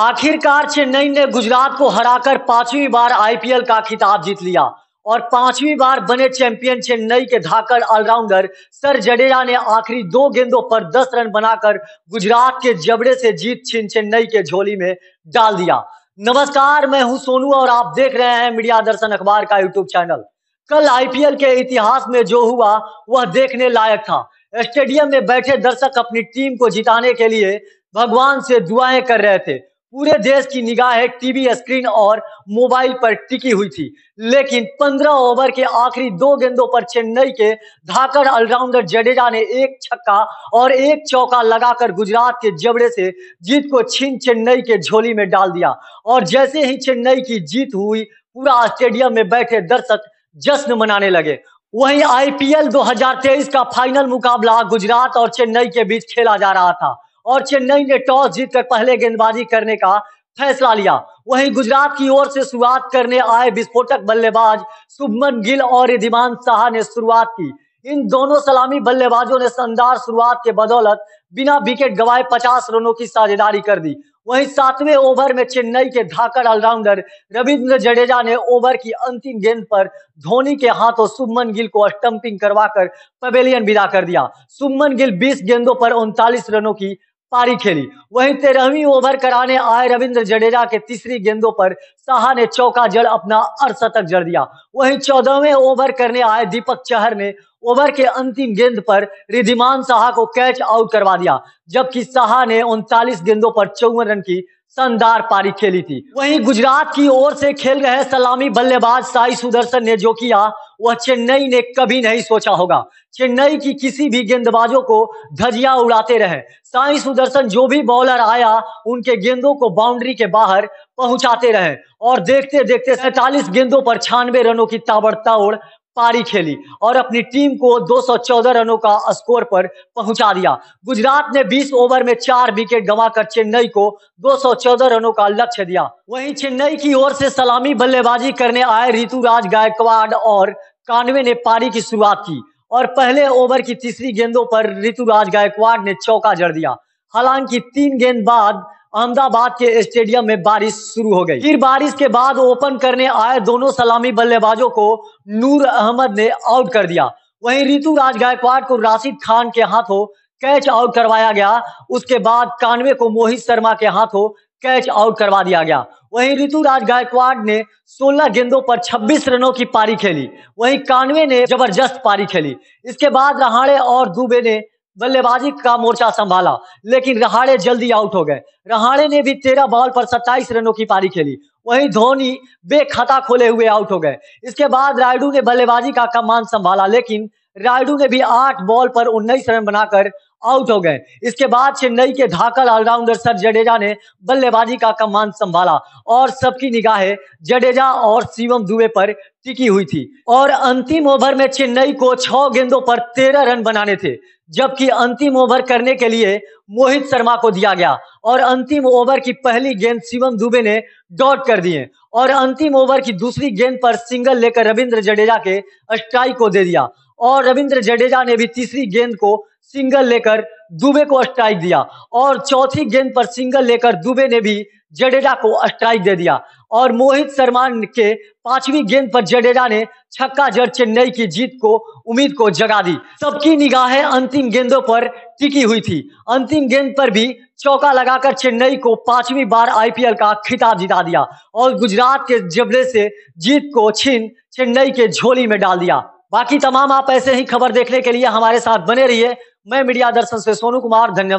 आखिरकार चेन्नई ने गुजरात को हराकर पांचवी बार आईपीएल का खिताब जीत लिया और पांचवी बार बने चैंपियन चेन्नई के धाकड़ ऑलराउंडर सर जडेजा ने आखिरी दो गेंदों पर दस रन बनाकर गुजरात के जबड़े से जीत छीन चेन्नई के झोली में डाल दिया नमस्कार मैं हूं सोनू और आप देख रहे हैं मीडिया दर्शन अखबार का यूट्यूब चैनल कल आईपीएल के इतिहास में जो हुआ वह देखने लायक था स्टेडियम में बैठे दर्शक अपनी टीम को जिताने के लिए भगवान से दुआएं कर रहे थे पूरे देश की निगाहें टीवी स्क्रीन और मोबाइल पर टिकी हुई थी लेकिन 15 ओवर के आखिरी दो गेंदों पर चेन्नई के धाकर ऑलराउंडर जडेजा ने एक छक्का और एक चौका लगाकर गुजरात के जबड़े से जीत को छीन चेन्नई के झोली में डाल दिया और जैसे ही चेन्नई की जीत हुई पूरा स्टेडियम में बैठे दर्शक जश्न मनाने लगे वहीं आईपीएल 2023 का फाइनल मुकाबला गुजरात और चेन्नई के बीच खेला जा रहा था और चेन्नई ने टॉस जीतकर पहले गेंदबाजी करने का फैसला लिया वहीं गुजरात की ओर से शुरुआत करने आए विस्फोटक बल्लेबाज सुभमन गिल और रिधिमान शाह ने शुरुआत की इन दोनों सलामी बल्लेबाजों ने शानदार शुरुआत के बदौलत बिना विकेट गवाए 50 रनों की साझेदारी कर दी वहीं सातवें ओवर में चेन्नई के धाकड़ ऑलराउंडर रविंद्र जडेजा ने ओवर की अंतिम गेंद पर धोनी के हाथों सुमन गिल को स्टंपिंग करवाकर पवेलियन विदा कर दिया सुमन गिल 20 गेंदों पर उनतालीस रनों की पारी खेली वहीं तेरहवीं ओवर कराने आए रविंद्र जडेजा के तीसरी गेंदों पर साहा ने चौका जड़ अपना अर्धशतक जड़ दिया वहीं चौदहवें ओवर करने आए दीपक चहर ने ओवर के अंतिम गेंद पर रिधिमान साहा को कैच आउट करवा दिया जबकि साहा ने उनतालीस गेंदों पर चौवन रन की शानदार पारी खेली थी वहीं गुजरात की ओर से खेल रहे सलामी बल्लेबाज साई सुदर्शन ने जो किया वह चेन्नई ने कभी नहीं सोचा होगा चेन्नई की किसी भी गेंदबाजों को धजिया उड़ाते रहे साई सुदर्शन जो भी बॉलर आया उनके गेंदों को बाउंड्री के बाहर पहुंचाते रहे और देखते देखते सैतालीस गेंदों पर छियानवे रनों की ताबड़ताओड़ पारी खेली और अपनी टीम को 214 रनों का स्कोर पर पहुंचा दिया गुजरात ने 20 ओवर में चार विकेट गंवाकर चेन्नई को 214 रनों का लक्ष्य दिया वहीं चेन्नई की ओर से सलामी बल्लेबाजी करने आए ऋतुराज गायकवाड़ और कानवे ने पारी की शुरुआत की और पहले ओवर की तीसरी गेंदों पर ऋतुराज गायकवाड़ ने चौका जड़ दिया हालांकि तीन गेंद बाद अहमदाबाद के स्टेडियम में बारिश शुरू हो गई फिर बारिश के बाद ओपन करने आए दोनों सलामी बल्लेबाजों को नूर अहमद ने आउट कर दिया वहीं राज गायकवाड़ को राशिद खान के हाथों कैच आउट करवाया गया उसके बाद कानवे को मोहित शर्मा के हाथों कैच आउट करवा दिया गया वहीं ऋतुराज गायकवाड़ ने 16 गेंदों पर 26 रनों की पारी खेली वहीं कानवे ने जबरदस्त पारी खेली इसके बाद रहाड़े और दुबे ने बल्लेबाजी का मोर्चा संभाला लेकिन रहाड़े जल्दी आउट हो गए रहाड़े ने भी तेरह बॉल पर सत्ताईस रनों की पारी खेली वहीं धोनी बेखता खोले हुए आउट हो गए इसके बाद रायडू ने बल्लेबाजी का कमान संभाला लेकिन रायडू ने भी आठ बॉल पर उन्नीस रन बनाकर आउट हो गए इसके बाद चेन्नई के धाकड़ ऑलराउंडर सर जडेजा ने बल्लेबाजी का कमान संभाला और सबकी निगाहें जडेजा और शिवम दुबे पर टिकी हुई थी और अंतिम ओवर में चेन्नई को छह गेंदों पर तेरह रन बनाने थे जबकि अंतिम ओवर करने के लिए मोहित शर्मा को दिया गया और अंतिम ओवर की पहली गेंद शिवम दुबे ने डॉट कर दिए और अंतिम ओवर की दूसरी गेंद पर सिंगल लेकर रविंद्र जडेजा के स्ट्राइक को दे दिया और रविंद्र जडेजा ने भी तीसरी गेंद को सिंगल लेकर दुबे को स्ट्राइक दिया और चौथी गेंद पर सिंगल लेकर दुबे ने भी जडेजा को स्ट्राइक दे दिया और मोहित शर्मा के पांचवी गेंद पर जडेजा ने छक्का जड़ चेन्नई की जीत को उम्मीद को जगा दी सबकी निगाहें अंतिम गेंदों पर टिकी हुई थी अंतिम गेंद पर भी चौका लगाकर चेन्नई को पांचवी बार आईपीएल का खिताब जिता दिया और गुजरात के जबड़े से जीत को छीन चेन्नई के झोली में डाल दिया बाकी तमाम आप ऐसे ही खबर देखने के लिए हमारे साथ बने रहिए मैं मीडिया दर्शन से सोनू कुमार धन्यवाद